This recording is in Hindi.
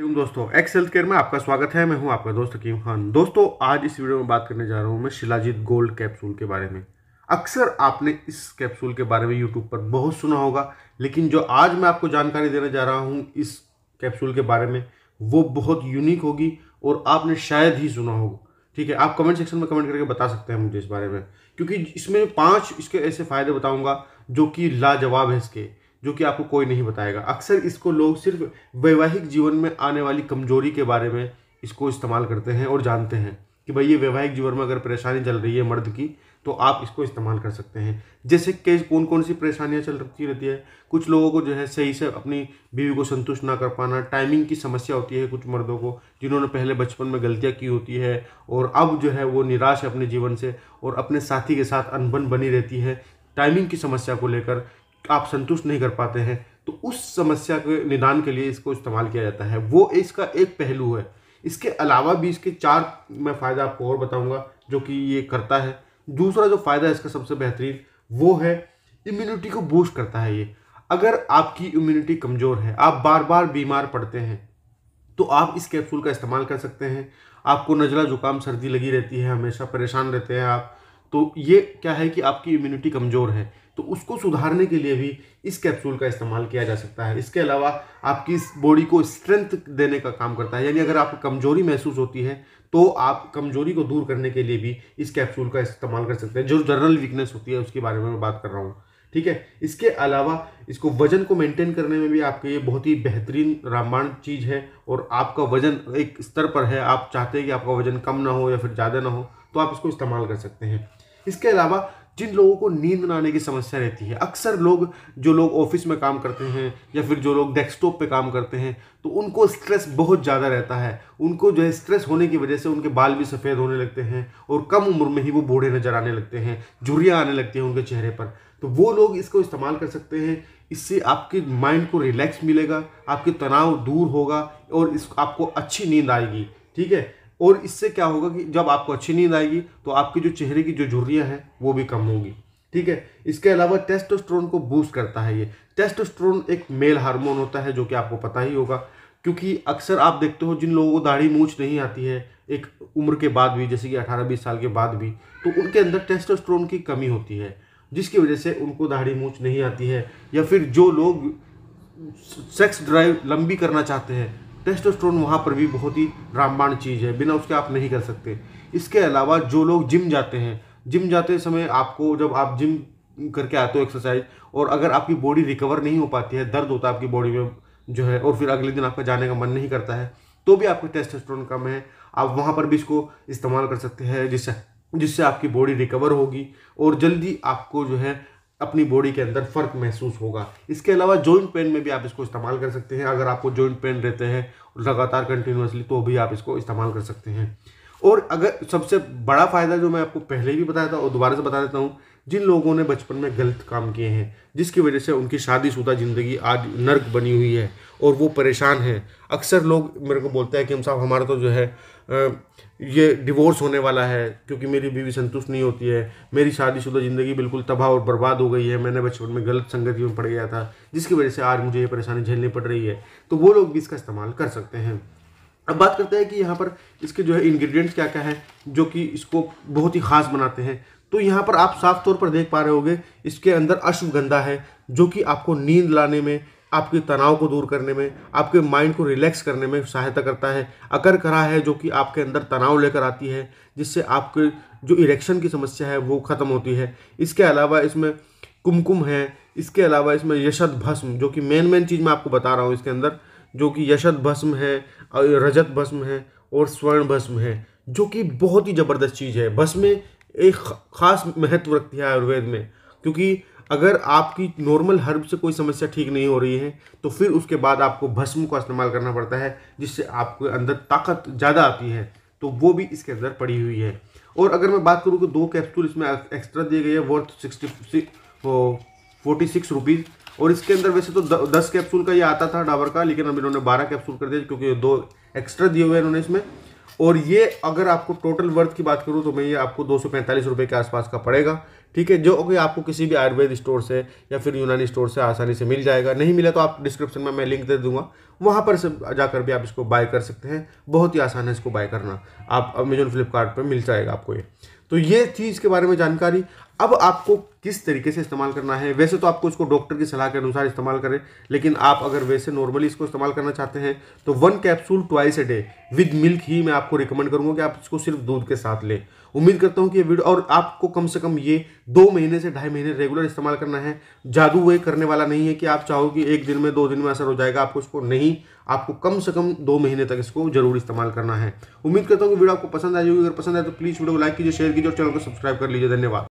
दोस्तों एक्स हेल्थ केयर में आपका स्वागत है मैं हूं आपका दोस्त हकीम खान दोस्तों आज इस वीडियो में बात करने जा रहा हूं मैं शिलाजीत गोल्ड कैप्सूल के बारे में अक्सर आपने इस कैप्सूल के बारे में यूट्यूब पर बहुत सुना होगा लेकिन जो आज मैं आपको जानकारी देने जा रहा हूं इस कैप्सूल के बारे में वो बहुत यूनिक होगी और आपने शायद ही सुना होगा ठीक है आप कमेंट सेक्शन में कमेंट करके बता सकते हैं मुझे इस बारे में क्योंकि इसमें पाँच इसके ऐसे फ़ायदे बताऊँगा जो कि लाजवाब है इसके जो कि आपको कोई नहीं बताएगा अक्सर इसको लोग सिर्फ वैवाहिक जीवन में आने वाली कमजोरी के बारे में इसको इस्तेमाल करते हैं और जानते हैं कि भाई ये वैवाहिक जीवन में अगर परेशानी चल रही है मर्द की तो आप इसको इस्तेमाल कर सकते हैं जैसे के कौन कौन सी परेशानियां चल रखती रहती है कुछ लोगों को जो है सही से अपनी बीवी को संतुष्ट ना कर पाना टाइमिंग की समस्या होती है कुछ मर्दों को जिन्होंने पहले बचपन में गलतियां की होती है और अब जो है वो निराश है अपने जीवन से और अपने साथी के साथ अनबन बनी रहती है टाइमिंग की समस्या को लेकर आप संतुष्ट नहीं कर पाते हैं तो उस समस्या के निदान के लिए इसको इस्तेमाल किया जाता है वो इसका एक पहलू है इसके अलावा भी इसके चार मैं फ़ायदा आपको और बताऊंगा जो कि ये करता है दूसरा जो फ़ायदा इसका सबसे बेहतरीन वो है इम्यूनिटी को बूस्ट करता है ये अगर आपकी इम्यूनिटी कमज़ोर है आप बार बार बीमार पड़ते हैं तो आप इस कैप्सूल का इस्तेमाल कर सकते हैं आपको नज़ला जुकाम सर्दी लगी रहती है हमेशा परेशान रहते हैं आप तो ये क्या है कि आपकी इम्यूनिटी कमज़ोर है तो उसको सुधारने के लिए भी इस कैप्सूल का इस्तेमाल किया जा सकता है इसके अलावा आपकी इस बॉडी को स्ट्रेंथ देने का काम करता है यानी अगर आपको कमजोरी महसूस होती है तो आप कमजोरी को दूर करने के लिए भी इस कैप्सूल का इस्तेमाल कर सकते हैं जो जनरल वीकनेस होती है उसके बारे में मैं बात कर रहा हूँ ठीक है इसके अलावा इसको वजन को मेंटेन करने में भी आपके ये बहुत ही बेहतरीन रामबाण चीज़ है और आपका वजन एक स्तर पर है आप चाहते हैं कि आपका वजन कम ना हो या फिर ज़्यादा ना हो तो आप इसको इस्तेमाल कर सकते हैं इसके अलावा जिन लोगों को नींद ना आने की समस्या रहती है अक्सर लोग जो लोग ऑफिस में काम करते हैं या फिर जो लोग डेस्कटॉप पे काम करते हैं तो उनको स्ट्रेस बहुत ज़्यादा रहता है उनको जो है स्ट्रेस होने की वजह से उनके बाल भी सफ़ेद होने लगते हैं और कम उम्र में ही वो बूढ़े नज़र आने लगते हैं झुरियाँ आने लगती हैं उनके चेहरे पर तो वो लोग इसको इस्तेमाल कर सकते हैं इससे आपके माइंड को रिलैक्स मिलेगा आपके तनाव दूर होगा और इस आपको अच्छी नींद आएगी ठीक है और इससे क्या होगा कि जब आपको अच्छी नींद आएगी तो आपकी जो चेहरे की जो झुर्रियाँ हैं वो भी कम होंगी ठीक है इसके अलावा टेस्टोस्ट्रोन को बूस्ट करता है ये टेस्टोस्ट्रोन एक मेल हार्मोन होता है जो कि आपको पता ही होगा क्योंकि अक्सर आप देखते हो जिन लोगों को दाढ़ी मूछ नहीं आती है एक उम्र के बाद भी जैसे कि अठारह बीस साल के बाद भी तो उनके अंदर टेस्टोस्ट्रोन की कमी होती है जिसकी वजह से उनको दाढ़ी मूछ नहीं आती है या फिर जो लोग सेक्स ड्राइव लंबी करना चाहते हैं टेस्टोस्ट्रोन वहाँ पर भी बहुत ही रामबाण चीज़ है बिना उसके आप नहीं कर सकते इसके अलावा जो लोग जिम जाते हैं जिम जाते समय आपको जब आप जिम करके आते हो एक्सरसाइज और अगर आपकी बॉडी रिकवर नहीं हो पाती है दर्द होता है आपकी बॉडी में जो है और फिर अगले दिन आपका जाने का मन नहीं करता है तो भी आपके टेस्टोस्टेरोन कम है आप वहाँ पर भी इसको इस्तेमाल कर सकते हैं जिससे जिससे आपकी बॉडी रिकवर होगी और जल्दी आपको जो है अपनी बॉडी के अंदर फ़र्क महसूस होगा इसके अलावा जॉइंट पेन में भी आप इसको इस्तेमाल कर सकते हैं अगर आपको जॉइंट पेन रहते हैं लगातार कंटिन्यूसली तो भी आप इसको इस्तेमाल कर सकते हैं और अगर सबसे बड़ा फ़ायदा जो मैं आपको पहले भी बताया था और दोबारा से बता देता हूँ जिन लोगों ने बचपन में गलत काम किए हैं जिसकी वजह से उनकी शादीशुदा ज़िंदगी आज नर्क बनी हुई है और वो परेशान हैं अक्सर लोग मेरे को बोलते हैं कि हम साहब हमारा तो जो है ये डिवोर्स होने वाला है क्योंकि मेरी बीवी संतुष्ट नहीं होती है मेरी शादीशुदा ज़िंदगी बिल्कुल तबाह और बर्बाद हो गई है मैंने बचपन में गलत संगति में पड़ गया था जिसकी वजह से आज मुझे ये परेशानी झेलनी पड़ रही है तो वो लोग भी इसका इस्तेमाल कर सकते हैं अब बात करते हैं कि यहाँ पर इसके जो है इंग्रेडिएंट्स क्या क्या है जो कि इसको बहुत ही ख़ास बनाते हैं तो यहाँ पर आप साफ तौर पर देख पा रहे होंगे इसके अंदर अश्वगंधा है जो कि आपको नींद लाने में आपके तनाव को दूर करने में आपके माइंड को रिलैक्स करने में सहायता करता है अकर करा है जो कि आपके अंदर तनाव लेकर आती है जिससे आपके जो इरेक्शन की समस्या है वो ख़त्म होती है इसके अलावा इसमें कुमकुम है इसके अलावा इसमें यशद भस्म जो कि मेन मेन चीज़ मैं आपको बता रहा हूँ इसके अंदर जो कि यशद भस्म है रजत भस्म है और स्वर्ण भस्म है जो कि बहुत ही ज़बरदस्त चीज़ है भस्म एक ख़ास महत्व रखती है आयुर्वेद में क्योंकि अगर आपकी नॉर्मल हर्ब से कोई समस्या ठीक नहीं हो रही है तो फिर उसके बाद आपको भस्म का इस्तेमाल करना पड़ता है जिससे आपके अंदर ताकत ज़्यादा आती है तो वो भी इसके अंदर पड़ी हुई है और अगर मैं बात करूँ कि दो कैप्सूल इसमें एक्स्ट्रा दिए गए हैं worth sixty forty six rupees और इसके अंदर वैसे तो द, दस कैप्सूल का ये आता था डाबर का लेकिन अब इन्होंने बारह कैप्सूल कर दिया क्योंकि दो एक्स्ट्रा दिए हुए हैं इन्होंने इसमें और ये अगर आपको टोटल वर्थ की बात करूँ तो मैं ये आपको दो सौ के आसपास का पड़ेगा ठीक है जो कि आपको किसी भी आयुर्वेद स्टोर से या फिर यूनानी स्टोर से आसानी से मिल जाएगा नहीं मिला तो आप डिस्क्रिप्शन में मैं लिंक दे दूंगा वहाँ पर से जाकर भी आप इसको बाय कर सकते हैं बहुत ही आसान है इसको बाय करना आप अमेजोन फ्लिपकार्ट मिल जाएगा आपको ये तो ये थी इसके बारे में जानकारी अब आपको किस तरीके से इस्तेमाल करना है वैसे तो आपको इसको डॉक्टर की सलाह के अनुसार इस्तेमाल करें लेकिन आप अगर वैसे नॉर्मली इसको इस्तेमाल करना चाहते हैं तो one capsule twice a day with milk ही मैं आपको रिकमेंड करूंगा कि आप इसको सिर्फ दूध के साथ लें उम्मीद करता हूँ कि ये वीडियो और आपको कम से कम ये दो महीने से ढाई महीने रेगुलर इस्तेमाल करना है जादू वे करने वाला नहीं है कि आप चाहो कि एक दिन में दो दिन में असर हो जाएगा आपको इसको नहीं आपको कम से कम दो महीने तक इसको जरूर इस्तेमाल करना है उम्मीद करता हूँ कि वीडियो आपको पसंद आई होगी अगर पसंद आए तो प्लीज़ वीडियो को लाइक कीजिए शेयर कीजिए और चैनल को सब्सक्राइब कर लीजिए धन्यवाद